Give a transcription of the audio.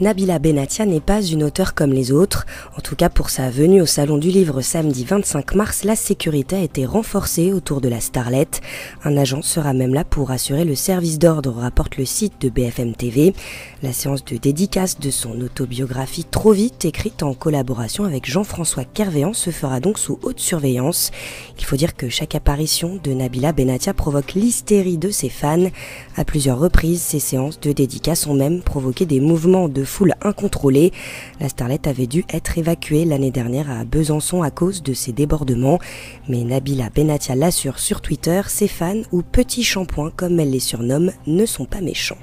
Nabila Benatia n'est pas une auteure comme les autres. En tout cas, pour sa venue au Salon du Livre samedi 25 mars, la sécurité a été renforcée autour de la starlette. Un agent sera même là pour assurer le service d'ordre, rapporte le site de BFM TV. La séance de dédicace de son autobiographie Trop vite, écrite en collaboration avec Jean-François Kervéan, se fera donc sous haute surveillance. Il faut dire que chaque apparition de Nabila Benatia provoque l'hystérie de ses fans. À plusieurs reprises, ces séances de dédicace ont même provoqué des mouvements de foule incontrôlée. La starlette avait dû être évacuée l'année dernière à Besançon à cause de ses débordements. Mais Nabila Benatia l'assure sur Twitter, ses fans ou petits shampoings comme elle les surnomme ne sont pas méchants.